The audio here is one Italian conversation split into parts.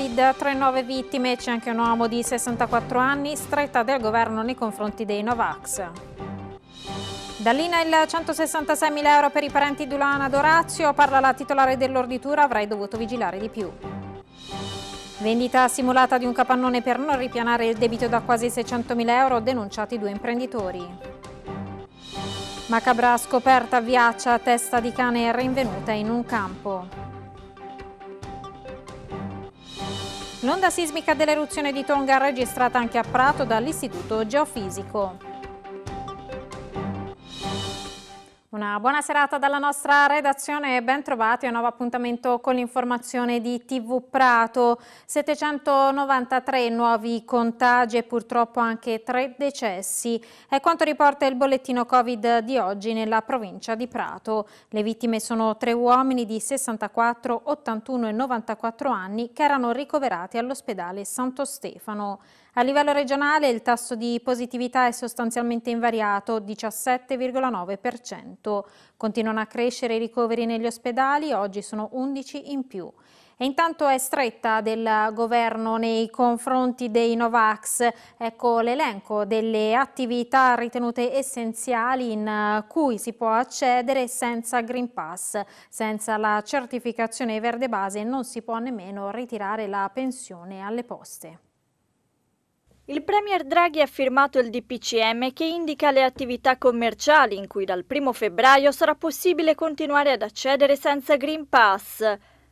Covid, tre nuove vittime, c'è anche un uomo di 64 anni, stretta del governo nei confronti dei Novax. Dall'INA il 166.000 euro per i parenti di Luana Dorazio, parla la titolare dell'orditura, avrei dovuto vigilare di più. Vendita simulata di un capannone per non ripianare il debito da quasi 600.000 euro, denunciati due imprenditori. Macabra scoperta, viaccia, testa di cane rinvenuta in un campo. L'onda sismica dell'eruzione di Tonga registrata anche a Prato dall'Istituto Geofisico. Una buona serata dalla nostra redazione e ben trovati a un nuovo appuntamento con l'informazione di TV Prato. 793 nuovi contagi e purtroppo anche 3 decessi. È quanto riporta il bollettino Covid di oggi nella provincia di Prato. Le vittime sono tre uomini di 64, 81 e 94 anni che erano ricoverati all'ospedale Santo Stefano. A livello regionale il tasso di positività è sostanzialmente invariato, 17,9%. Continuano a crescere i ricoveri negli ospedali, oggi sono 11 in più. E intanto è stretta del governo nei confronti dei Novax. Ecco l'elenco delle attività ritenute essenziali in cui si può accedere senza Green Pass. Senza la certificazione verde base non si può nemmeno ritirare la pensione alle poste. Il Premier Draghi ha firmato il DPCM che indica le attività commerciali in cui dal 1 febbraio sarà possibile continuare ad accedere senza Green Pass.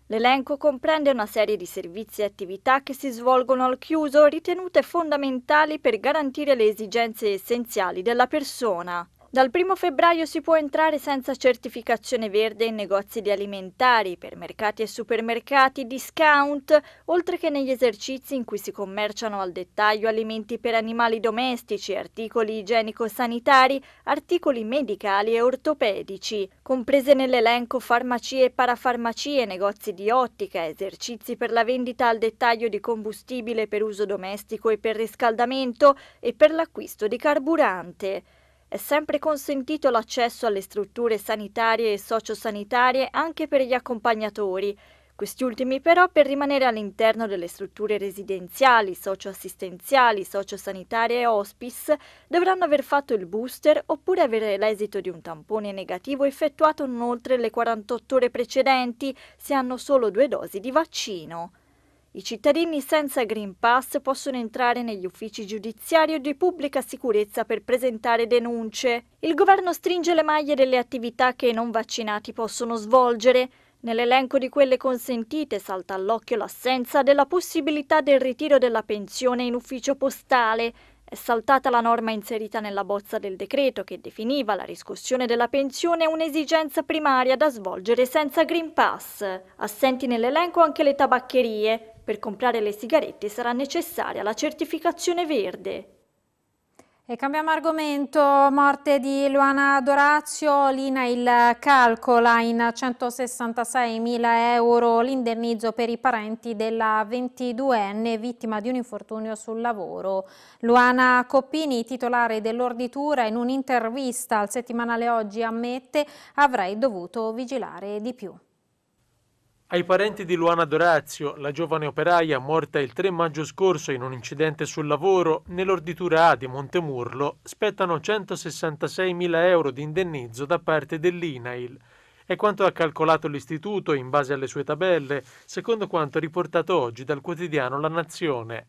L'elenco comprende una serie di servizi e attività che si svolgono al chiuso ritenute fondamentali per garantire le esigenze essenziali della persona. Dal 1 febbraio si può entrare senza certificazione verde in negozi di alimentari, per e supermercati, discount, oltre che negli esercizi in cui si commerciano al dettaglio alimenti per animali domestici, articoli igienico-sanitari, articoli medicali e ortopedici, comprese nell'elenco farmacie e parafarmacie, negozi di ottica, esercizi per la vendita al dettaglio di combustibile per uso domestico e per riscaldamento e per l'acquisto di carburante. È sempre consentito l'accesso alle strutture sanitarie e sociosanitarie anche per gli accompagnatori, questi ultimi però per rimanere all'interno delle strutture residenziali, socioassistenziali, sociosanitarie e hospice dovranno aver fatto il booster oppure avere l'esito di un tampone negativo effettuato non oltre le 48 ore precedenti se hanno solo due dosi di vaccino. I cittadini senza Green Pass possono entrare negli uffici giudiziari o di pubblica sicurezza per presentare denunce. Il governo stringe le maglie delle attività che i non vaccinati possono svolgere. Nell'elenco di quelle consentite salta all'occhio l'assenza della possibilità del ritiro della pensione in ufficio postale. È saltata la norma inserita nella bozza del decreto che definiva la riscossione della pensione un'esigenza primaria da svolgere senza Green Pass. Assenti nell'elenco anche le tabaccherie, per comprare le sigarette sarà necessaria la certificazione verde. E cambiamo argomento, morte di Luana Dorazio, Lina il calcola in 166.000 euro l'indennizzo per i parenti della 22enne vittima di un infortunio sul lavoro. Luana Coppini, titolare dell'orditura, in un'intervista al settimanale Oggi ammette avrei dovuto vigilare di più. Ai parenti di Luana Dorazio, la giovane operaia morta il 3 maggio scorso in un incidente sul lavoro nell'orditura A di Montemurlo, spettano 166.000 euro di indennizzo da parte dell'INAIL. È quanto ha calcolato l'Istituto in base alle sue tabelle, secondo quanto riportato oggi dal quotidiano La Nazione.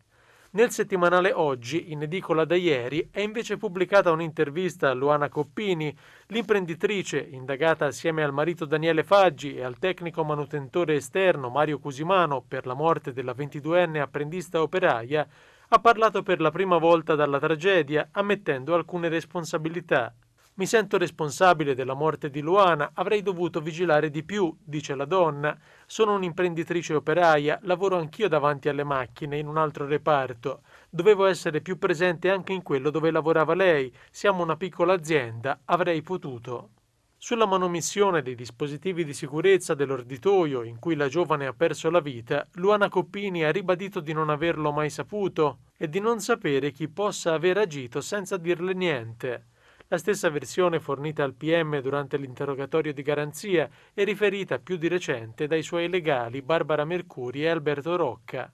Nel settimanale Oggi, in edicola da ieri, è invece pubblicata un'intervista a Luana Coppini, l'imprenditrice indagata assieme al marito Daniele Faggi e al tecnico manutentore esterno Mario Cusimano per la morte della 22enne apprendista operaia, ha parlato per la prima volta dalla tragedia ammettendo alcune responsabilità. Mi sento responsabile della morte di Luana, avrei dovuto vigilare di più, dice la donna. Sono un'imprenditrice operaia, lavoro anch'io davanti alle macchine in un altro reparto. Dovevo essere più presente anche in quello dove lavorava lei. Siamo una piccola azienda, avrei potuto. Sulla manomissione dei dispositivi di sicurezza dell'orditoio in cui la giovane ha perso la vita, Luana Coppini ha ribadito di non averlo mai saputo e di non sapere chi possa aver agito senza dirle niente. La stessa versione fornita al PM durante l'interrogatorio di garanzia e riferita più di recente dai suoi legali Barbara Mercuri e Alberto Rocca.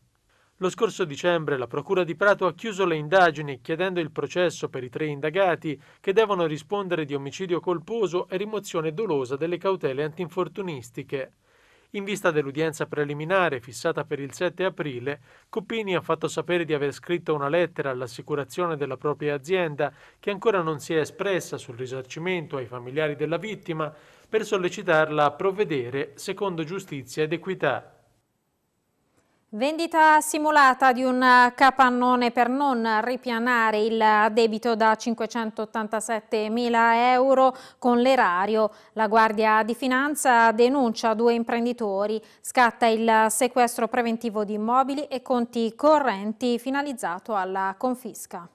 Lo scorso dicembre la Procura di Prato ha chiuso le indagini chiedendo il processo per i tre indagati che devono rispondere di omicidio colposo e rimozione dolosa delle cautele antinfortunistiche. In vista dell'udienza preliminare fissata per il 7 aprile, Cupini ha fatto sapere di aver scritto una lettera all'assicurazione della propria azienda che ancora non si è espressa sul risarcimento ai familiari della vittima per sollecitarla a provvedere secondo giustizia ed equità. Vendita simulata di un capannone per non ripianare il debito da 587 mila euro con l'erario. La Guardia di Finanza denuncia due imprenditori. Scatta il sequestro preventivo di immobili e conti correnti finalizzato alla confisca.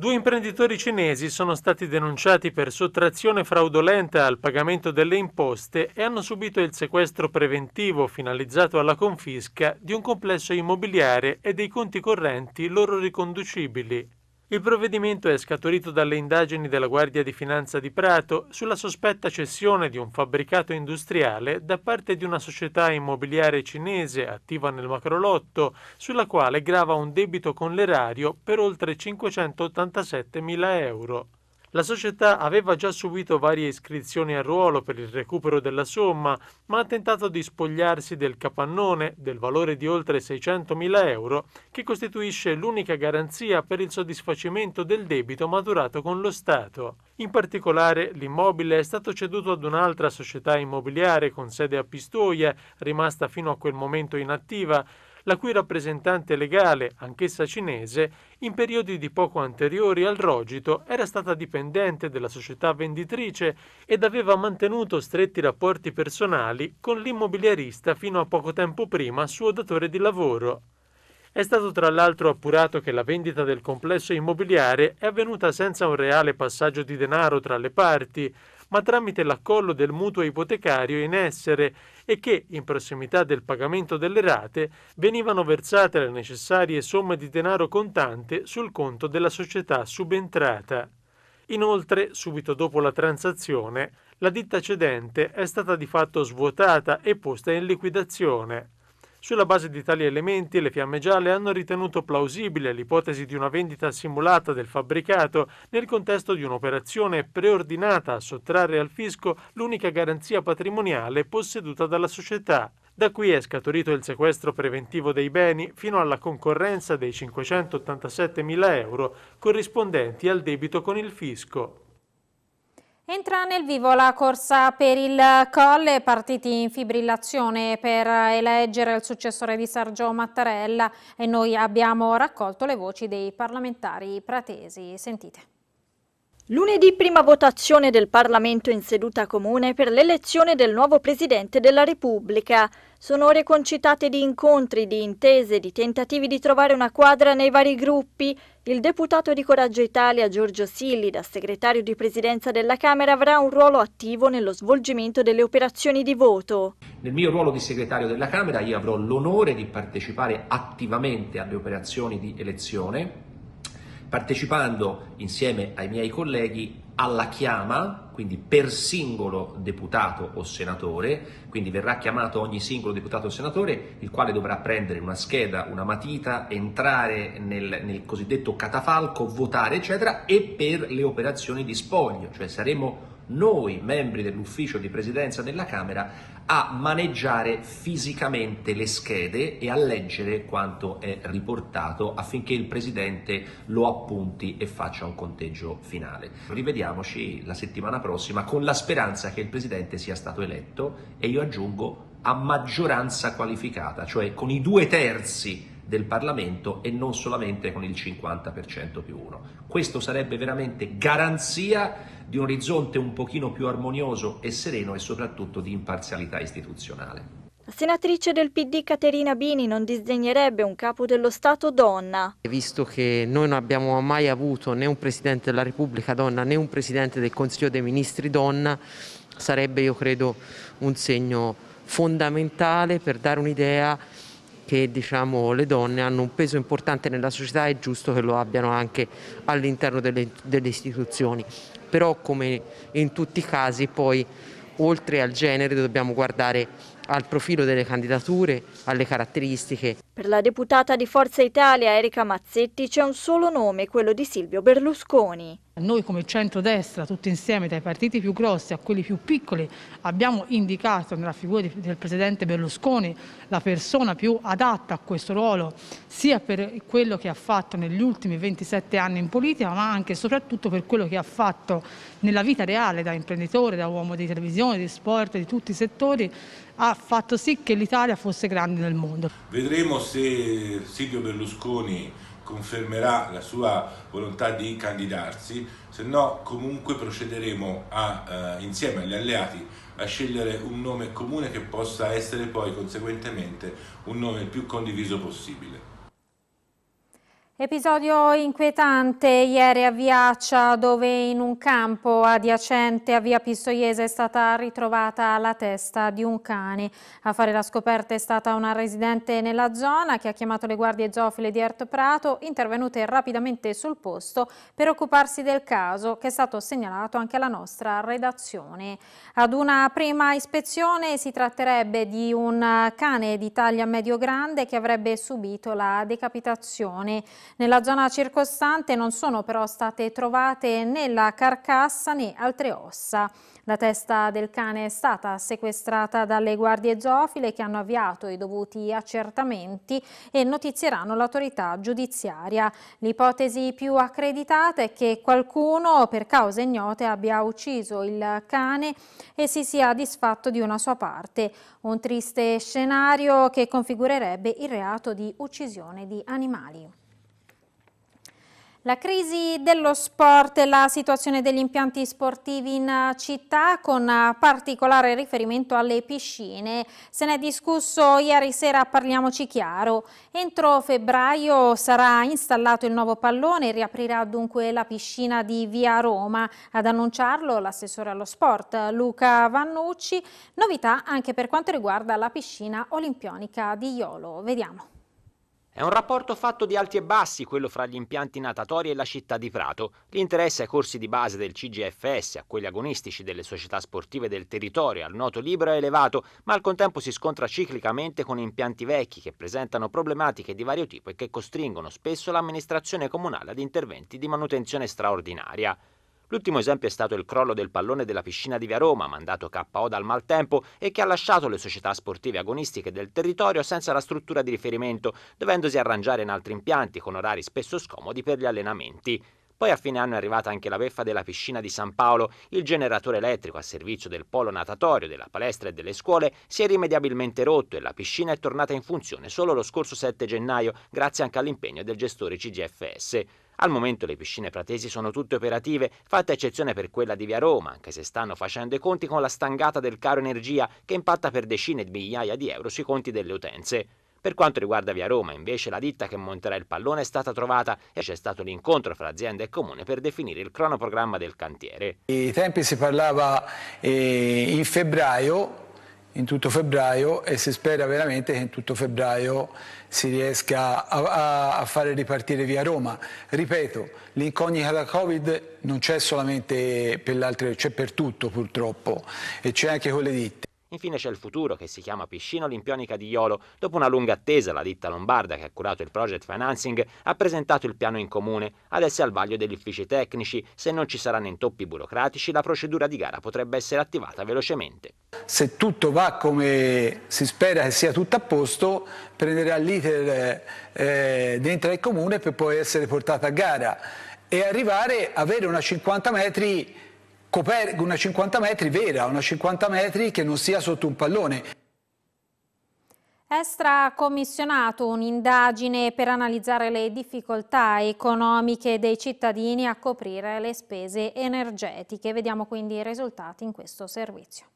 Due imprenditori cinesi sono stati denunciati per sottrazione fraudolenta al pagamento delle imposte e hanno subito il sequestro preventivo finalizzato alla confisca di un complesso immobiliare e dei conti correnti loro riconducibili. Il provvedimento è scaturito dalle indagini della Guardia di Finanza di Prato sulla sospetta cessione di un fabbricato industriale da parte di una società immobiliare cinese attiva nel macrolotto, sulla quale grava un debito con l'erario per oltre 587 mila euro. La società aveva già subito varie iscrizioni a ruolo per il recupero della somma, ma ha tentato di spogliarsi del capannone del valore di oltre 600.000 euro, che costituisce l'unica garanzia per il soddisfacimento del debito maturato con lo Stato. In particolare, l'immobile è stato ceduto ad un'altra società immobiliare con sede a Pistoia, rimasta fino a quel momento inattiva, la cui rappresentante legale, anch'essa cinese, in periodi di poco anteriori al rogito era stata dipendente della società venditrice ed aveva mantenuto stretti rapporti personali con l'immobiliarista fino a poco tempo prima suo datore di lavoro. È stato tra l'altro appurato che la vendita del complesso immobiliare è avvenuta senza un reale passaggio di denaro tra le parti, ma tramite l'accollo del mutuo ipotecario in essere e che, in prossimità del pagamento delle rate, venivano versate le necessarie somme di denaro contante sul conto della società subentrata. Inoltre, subito dopo la transazione, la ditta cedente è stata di fatto svuotata e posta in liquidazione. Sulla base di tali elementi, le Fiamme Gialle hanno ritenuto plausibile l'ipotesi di una vendita simulata del fabbricato nel contesto di un'operazione preordinata a sottrarre al fisco l'unica garanzia patrimoniale posseduta dalla società. Da qui è scaturito il sequestro preventivo dei beni fino alla concorrenza dei 587.000 euro corrispondenti al debito con il fisco. Entra nel vivo la corsa per il Colle, partiti in fibrillazione per eleggere il successore di Sergio Mattarella e noi abbiamo raccolto le voci dei parlamentari pratesi. Sentite. Lunedì prima votazione del Parlamento in seduta comune per l'elezione del nuovo Presidente della Repubblica. Sono ore concitate di incontri, di intese, di tentativi di trovare una quadra nei vari gruppi. Il deputato di Coraggio Italia Giorgio Silli, da segretario di presidenza della Camera, avrà un ruolo attivo nello svolgimento delle operazioni di voto. Nel mio ruolo di segretario della Camera io avrò l'onore di partecipare attivamente alle operazioni di elezione partecipando insieme ai miei colleghi alla chiama, quindi per singolo deputato o senatore, quindi verrà chiamato ogni singolo deputato o senatore, il quale dovrà prendere una scheda, una matita, entrare nel, nel cosiddetto catafalco, votare, eccetera, e per le operazioni di spoglio, cioè saremo noi membri dell'ufficio di presidenza della Camera a maneggiare fisicamente le schede e a leggere quanto è riportato affinché il Presidente lo appunti e faccia un conteggio finale. Rivediamoci la settimana prossima con la speranza che il Presidente sia stato eletto e io aggiungo a maggioranza qualificata, cioè con i due terzi del Parlamento e non solamente con il 50% più uno. Questo sarebbe veramente garanzia di un orizzonte un pochino più armonioso e sereno e soprattutto di imparzialità istituzionale. La senatrice del PD Caterina Bini non disdegnerebbe un capo dello Stato donna. Visto che noi non abbiamo mai avuto né un Presidente della Repubblica donna né un Presidente del Consiglio dei Ministri donna, sarebbe io credo un segno fondamentale per dare un'idea che diciamo, le donne hanno un peso importante nella società è giusto che lo abbiano anche all'interno delle, delle istituzioni. Però come in tutti i casi poi oltre al genere dobbiamo guardare al profilo delle candidature, alle caratteristiche. Per la deputata di Forza Italia Erika Mazzetti c'è un solo nome, quello di Silvio Berlusconi. Noi come centrodestra, tutti insieme, dai partiti più grossi a quelli più piccoli, abbiamo indicato nella figura del Presidente Berlusconi la persona più adatta a questo ruolo, sia per quello che ha fatto negli ultimi 27 anni in politica, ma anche e soprattutto per quello che ha fatto nella vita reale, da imprenditore, da uomo di televisione, di sport, di tutti i settori, ha fatto sì che l'Italia fosse grande nel mondo. Vedremo se Silvio Berlusconi confermerà la sua volontà di candidarsi, se no comunque procederemo a, eh, insieme agli alleati a scegliere un nome comune che possa essere poi conseguentemente un nome il più condiviso possibile. Episodio inquietante ieri a Viaccia dove in un campo adiacente a Via Pistoiese è stata ritrovata la testa di un cane. A fare la scoperta è stata una residente nella zona che ha chiamato le guardie zoofile di Erto Prato, intervenute rapidamente sul posto per occuparsi del caso che è stato segnalato anche alla nostra redazione. Ad una prima ispezione si tratterebbe di un cane di taglia medio-grande che avrebbe subito la decapitazione. Nella zona circostante non sono però state trovate né la carcassa né altre ossa. La testa del cane è stata sequestrata dalle guardie zoofile che hanno avviato i dovuti accertamenti e notizieranno l'autorità giudiziaria. L'ipotesi più accreditata è che qualcuno per cause ignote abbia ucciso il cane e si sia disfatto di una sua parte. Un triste scenario che configurerebbe il reato di uccisione di animali. La crisi dello sport e la situazione degli impianti sportivi in città con particolare riferimento alle piscine. Se ne è discusso ieri sera, parliamoci chiaro. Entro febbraio sarà installato il nuovo pallone e riaprirà dunque la piscina di Via Roma. Ad annunciarlo l'assessore allo sport Luca Vannucci. Novità anche per quanto riguarda la piscina olimpionica di Iolo. Vediamo. È un rapporto fatto di alti e bassi, quello fra gli impianti natatori e la città di Prato. L'interesse ai corsi di base del CGFS, a quelli agonistici delle società sportive del territorio, al nuoto libero è elevato, ma al contempo si scontra ciclicamente con impianti vecchi che presentano problematiche di vario tipo e che costringono spesso l'amministrazione comunale ad interventi di manutenzione straordinaria. L'ultimo esempio è stato il crollo del pallone della piscina di Via Roma, mandato KO dal maltempo e che ha lasciato le società sportive agonistiche del territorio senza la struttura di riferimento, dovendosi arrangiare in altri impianti con orari spesso scomodi per gli allenamenti. Poi a fine anno è arrivata anche la beffa della piscina di San Paolo. Il generatore elettrico a servizio del polo natatorio, della palestra e delle scuole si è rimediabilmente rotto e la piscina è tornata in funzione solo lo scorso 7 gennaio, grazie anche all'impegno del gestore CGFS. Al momento le piscine pratesi sono tutte operative, fatta eccezione per quella di Via Roma, anche se stanno facendo i conti con la stangata del caro energia che impatta per decine di migliaia di euro sui conti delle utenze. Per quanto riguarda Via Roma, invece, la ditta che monterà il pallone è stata trovata e c'è stato l'incontro fra azienda e comune per definire il cronoprogramma del cantiere. I tempi si parlava eh, in febbraio, in tutto febbraio e si spera veramente che in tutto febbraio si riesca a, a, a fare ripartire via Roma. Ripeto, l'incognita da Covid non c'è solamente per l'altro, c'è per tutto purtroppo e c'è anche con le ditte. Infine c'è il futuro che si chiama Piscina Olimpionica di Iolo. Dopo una lunga attesa la ditta lombarda che ha curato il project financing ha presentato il piano in comune. Adesso è al vaglio degli uffici tecnici. Se non ci saranno intoppi burocratici la procedura di gara potrebbe essere attivata velocemente. Se tutto va come si spera che sia tutto a posto, prenderà l'iter eh, dentro il comune per poi essere portata a gara e arrivare a avere una 50 metri Coperga una 50 metri vera, una 50 metri che non sia sotto un pallone. È commissionato un'indagine per analizzare le difficoltà economiche dei cittadini a coprire le spese energetiche. Vediamo quindi i risultati in questo servizio.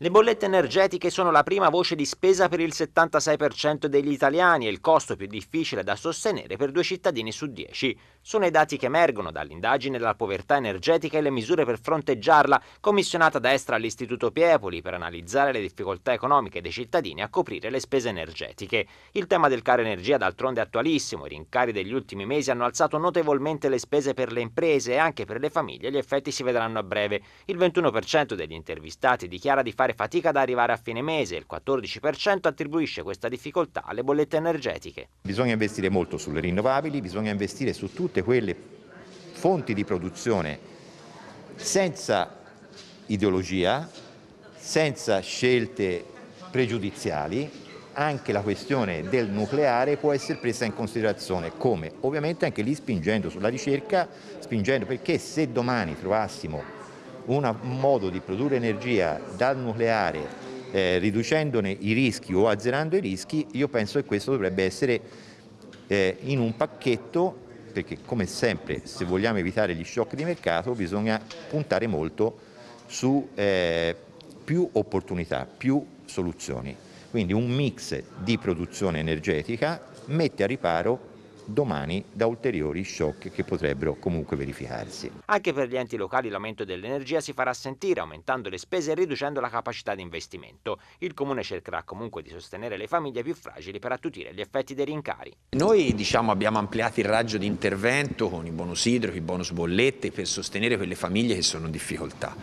Le bollette energetiche sono la prima voce di spesa per il 76% degli italiani e il costo più difficile da sostenere per due cittadini su dieci. Sono i dati che emergono dall'indagine della povertà energetica e le misure per fronteggiarla, commissionata da Estra all'Istituto Piepoli per analizzare le difficoltà economiche dei cittadini a coprire le spese energetiche. Il tema del caro energia d'altronde è attualissimo, i rincari degli ultimi mesi hanno alzato notevolmente le spese per le imprese e anche per le famiglie, gli effetti si vedranno a breve. Il 21% degli intervistati dichiara di fare fare fatica ad arrivare a fine mese il 14% attribuisce questa difficoltà alle bollette energetiche. Bisogna investire molto sulle rinnovabili, bisogna investire su tutte quelle fonti di produzione senza ideologia, senza scelte pregiudiziali, anche la questione del nucleare può essere presa in considerazione. Come? Ovviamente anche lì spingendo sulla ricerca, spingendo perché se domani trovassimo un modo di produrre energia dal nucleare eh, riducendone i rischi o azzerando i rischi, io penso che questo dovrebbe essere eh, in un pacchetto perché come sempre se vogliamo evitare gli shock di mercato bisogna puntare molto su eh, più opportunità, più soluzioni. Quindi un mix di produzione energetica mette a riparo domani da ulteriori shock che potrebbero comunque verificarsi. Anche per gli enti locali l'aumento dell'energia si farà sentire aumentando le spese e riducendo la capacità di investimento. Il comune cercherà comunque di sostenere le famiglie più fragili per attutire gli effetti dei rincari. Noi diciamo, abbiamo ampliato il raggio di intervento con i bonus idro, i bonus bollette per sostenere quelle famiglie che sono in difficoltà.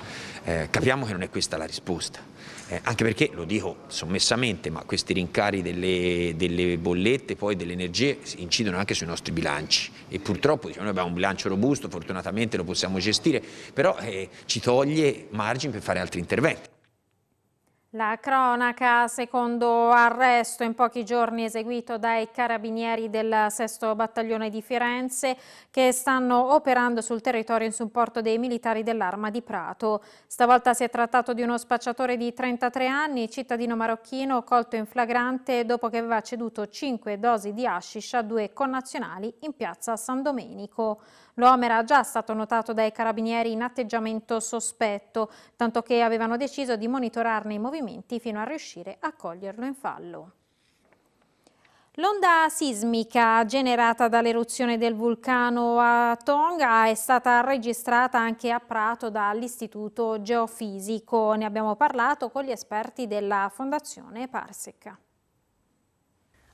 Eh, capiamo che non è questa la risposta. Eh, anche perché, lo dico sommessamente, ma questi rincari delle, delle bollette, poi delle energie, incidono anche sui nostri bilanci e purtroppo diciamo, noi abbiamo un bilancio robusto, fortunatamente lo possiamo gestire, però eh, ci toglie margini per fare altri interventi. La cronaca, secondo arresto in pochi giorni eseguito dai carabinieri del 6 battaglione di Firenze che stanno operando sul territorio in supporto dei militari dell'arma di Prato. Stavolta si è trattato di uno spacciatore di 33 anni, cittadino marocchino, colto in flagrante dopo che aveva ceduto 5 dosi di hashish a due connazionali in piazza San Domenico. L'uomo era già stato notato dai carabinieri in atteggiamento sospetto, tanto che avevano deciso di monitorarne i movimenti fino a riuscire a coglierlo in fallo. L'onda sismica generata dall'eruzione del vulcano a Tonga è stata registrata anche a Prato dall'Istituto Geofisico. Ne abbiamo parlato con gli esperti della Fondazione Parseca.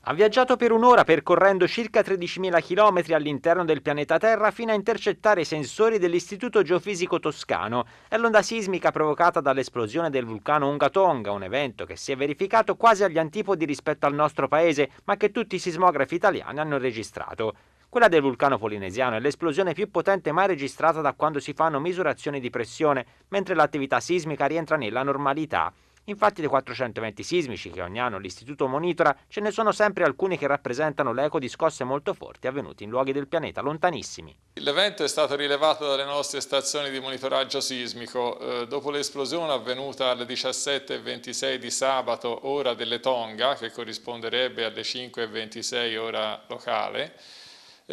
Ha viaggiato per un'ora percorrendo circa 13.000 km all'interno del pianeta Terra fino a intercettare i sensori dell'Istituto Geofisico Toscano. È l'onda sismica provocata dall'esplosione del vulcano Unga Tonga, un evento che si è verificato quasi agli antipodi rispetto al nostro paese, ma che tutti i sismografi italiani hanno registrato. Quella del vulcano polinesiano è l'esplosione più potente mai registrata da quando si fanno misurazioni di pressione, mentre l'attività sismica rientra nella normalità. Infatti dei 420 sismici che ogni anno l'Istituto monitora, ce ne sono sempre alcuni che rappresentano l'eco di scosse molto forti avvenute in luoghi del pianeta lontanissimi. L'evento è stato rilevato dalle nostre stazioni di monitoraggio sismico. Eh, dopo l'esplosione avvenuta alle 17.26 di sabato, ora delle Tonga, che corrisponderebbe alle 5.26 ora locale,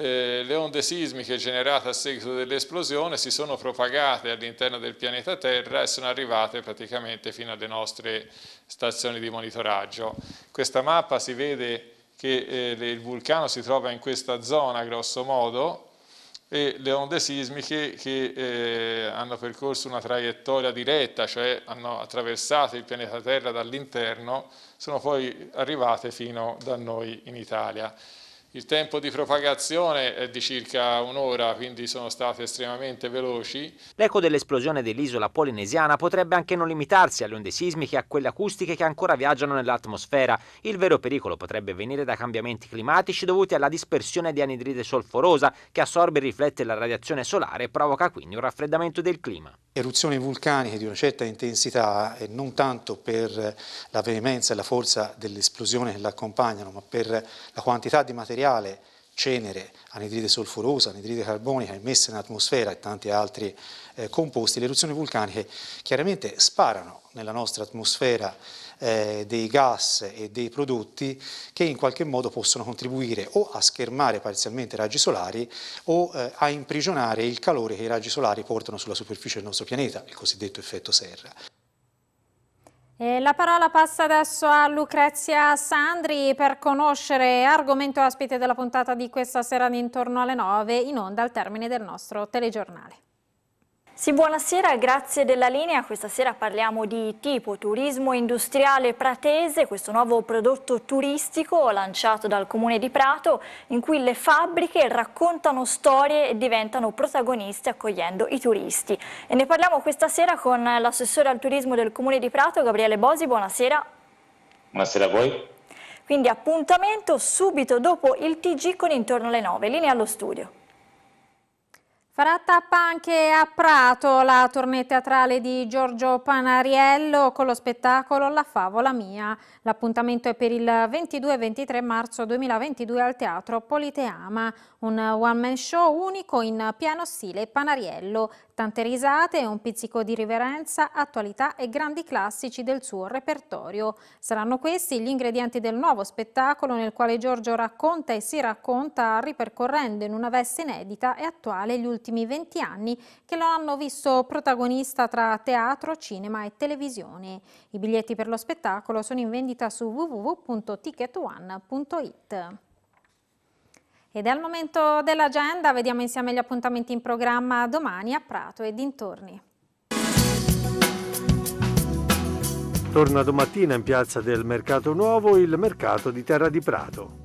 eh, le onde sismiche generate a seguito dell'esplosione si sono propagate all'interno del pianeta Terra e sono arrivate praticamente fino alle nostre stazioni di monitoraggio. Questa mappa si vede che eh, il vulcano si trova in questa zona grosso modo e le onde sismiche che eh, hanno percorso una traiettoria diretta, cioè hanno attraversato il pianeta Terra dall'interno, sono poi arrivate fino da noi in Italia. Il tempo di propagazione è di circa un'ora, quindi sono state estremamente veloci. L'eco dell'esplosione dell'isola polinesiana potrebbe anche non limitarsi alle onde sismiche e a quelle acustiche che ancora viaggiano nell'atmosfera. Il vero pericolo potrebbe venire da cambiamenti climatici dovuti alla dispersione di anidride solforosa che assorbe e riflette la radiazione solare e provoca quindi un raffreddamento del clima. Eruzioni vulcaniche di una certa intensità, e non tanto per la veemenza e la forza dell'esplosione che l'accompagnano, ma per la quantità di materiale materiale, cenere, anidride solforosa, anidride carbonica immessa in atmosfera e tanti altri eh, composti, le eruzioni vulcaniche chiaramente sparano nella nostra atmosfera eh, dei gas e dei prodotti che in qualche modo possono contribuire o a schermare parzialmente i raggi solari o eh, a imprigionare il calore che i raggi solari portano sulla superficie del nostro pianeta, il cosiddetto effetto serra. E la parola passa adesso a Lucrezia Sandri per conoscere argomento ospite della puntata di questa sera di intorno alle 9 in onda al termine del nostro telegiornale. Sì, buonasera, grazie della linea. Questa sera parliamo di tipo turismo industriale pratese, questo nuovo prodotto turistico lanciato dal comune di Prato, in cui le fabbriche raccontano storie e diventano protagoniste accogliendo i turisti. E ne parliamo questa sera con l'assessore al turismo del comune di Prato, Gabriele Bosi. Buonasera. Buonasera a voi. Quindi appuntamento subito dopo il TG con intorno alle 9. Linea allo studio. Farà tappa anche a Prato la tournée teatrale di Giorgio Panariello con lo spettacolo La favola mia. L'appuntamento è per il 22 23 marzo 2022 al Teatro Politeama, un one-man show unico in piano stile Panariello, Tante risate, un pizzico di riverenza, attualità e grandi classici del suo repertorio. Saranno questi gli ingredienti del nuovo spettacolo nel quale Giorgio racconta e si racconta ripercorrendo in una veste inedita e attuale gli ultimi 20 anni che lo hanno visto protagonista tra teatro, cinema e televisione. I biglietti per lo spettacolo sono in vendita su www.ticketone.it. Ed è il momento dell'agenda, vediamo insieme gli appuntamenti in programma domani a Prato e dintorni. Torna domattina in piazza del Mercato Nuovo il mercato di Terra di Prato.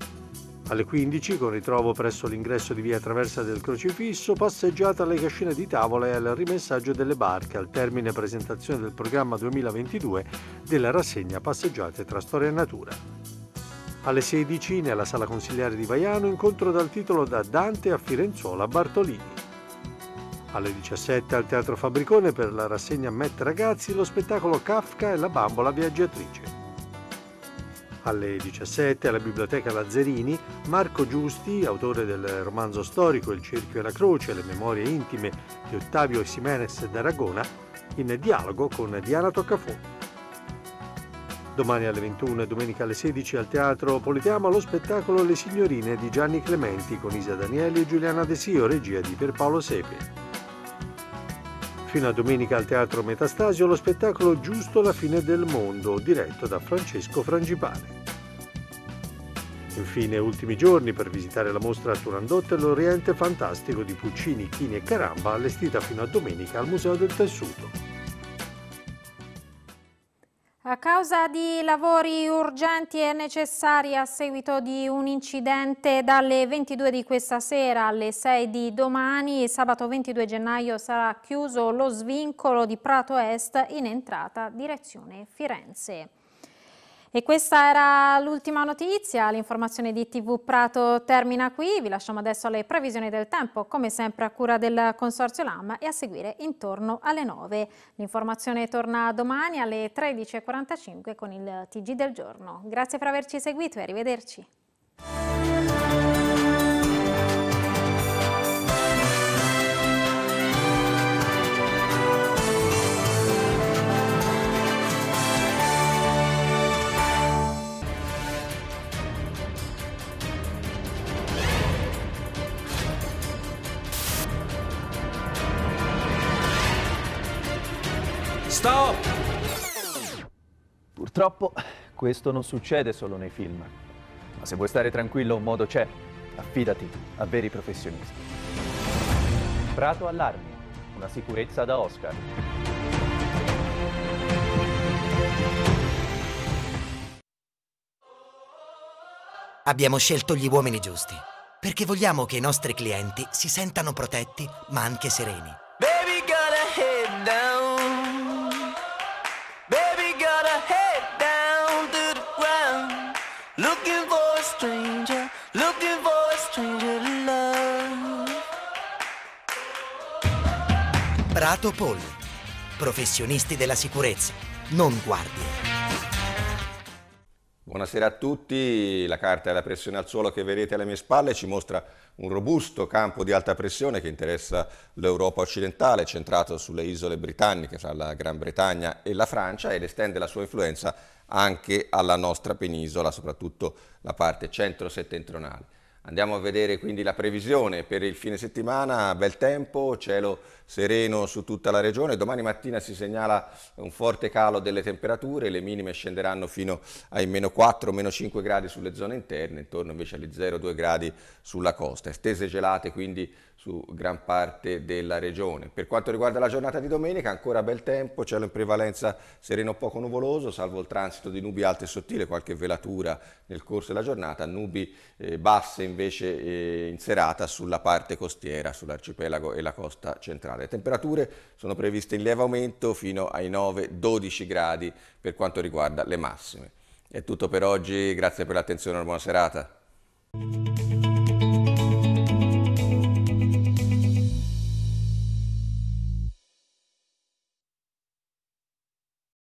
Alle 15, con ritrovo presso l'ingresso di via Traversa del Crocifisso, passeggiata alle cascine di tavola e al rimessaggio delle barche al termine presentazione del programma 2022 della rassegna Passeggiate tra Storia e Natura. Alle 16 nella sala consigliare di Vaiano incontro dal titolo da Dante a Firenzuola Bartolini. Alle 17 al Teatro Fabricone per la rassegna Met Ragazzi lo spettacolo Kafka e la bambola viaggiatrice. Alle 17 alla Biblioteca Lazzerini Marco Giusti, autore del romanzo storico Il cerchio e la croce, le memorie intime di Ottavio Ximenez d'Aragona, in dialogo con Diana Toccafonti. Domani alle 21 e domenica alle 16 al Teatro Politeama lo spettacolo Le signorine di Gianni Clementi con Isa Danieli e Giuliana De Sio, regia di Pierpaolo Sepe. Fino a domenica al Teatro Metastasio lo spettacolo Giusto la fine del mondo, diretto da Francesco Frangipane. Infine, ultimi giorni per visitare la mostra a Turandot e l'Oriente Fantastico di Puccini, Chini e Caramba, allestita fino a domenica al Museo del Tessuto. A causa di lavori urgenti e necessari a seguito di un incidente dalle 22 di questa sera alle 6 di domani, sabato 22 gennaio sarà chiuso lo svincolo di Prato Est in entrata direzione Firenze. E questa era l'ultima notizia, l'informazione di TV Prato termina qui, vi lasciamo adesso alle previsioni del tempo, come sempre a cura del Consorzio LAM e a seguire intorno alle 9. L'informazione torna domani alle 13.45 con il TG del giorno. Grazie per averci seguito e arrivederci. Purtroppo questo non succede solo nei film, ma se vuoi stare tranquillo un modo c'è, affidati a veri professionisti. Prato Allarmi, una sicurezza da Oscar. Abbiamo scelto gli uomini giusti, perché vogliamo che i nostri clienti si sentano protetti ma anche sereni. Baby, gotta head down. stranger, looking for a stranger to love. Prato Poli, professionisti della sicurezza, non guardie. Buonasera a tutti, la carta della pressione al suolo che vedete alle mie spalle ci mostra un robusto campo di alta pressione che interessa l'Europa occidentale, centrato sulle isole britanniche, tra la Gran Bretagna e la Francia, ed estende la sua influenza anche alla nostra penisola, soprattutto la parte centro-settentrionale. Andiamo a vedere quindi la previsione per il fine settimana, bel tempo, cielo sereno su tutta la regione, domani mattina si segnala un forte calo delle temperature, le minime scenderanno fino ai meno 4, meno 5 gradi sulle zone interne, intorno invece agli 0,2 gradi sulla costa, estese gelate quindi su gran parte della regione. Per quanto riguarda la giornata di domenica, ancora bel tempo, cielo in prevalenza sereno poco nuvoloso, salvo il transito di nubi alte e sottili, qualche velatura nel corso della giornata, nubi eh, basse invece eh, in serata sulla parte costiera, sull'arcipelago e la costa centrale. Le temperature sono previste in lieve aumento fino ai 9-12 gradi per quanto riguarda le massime. È tutto per oggi, grazie per l'attenzione e buona serata.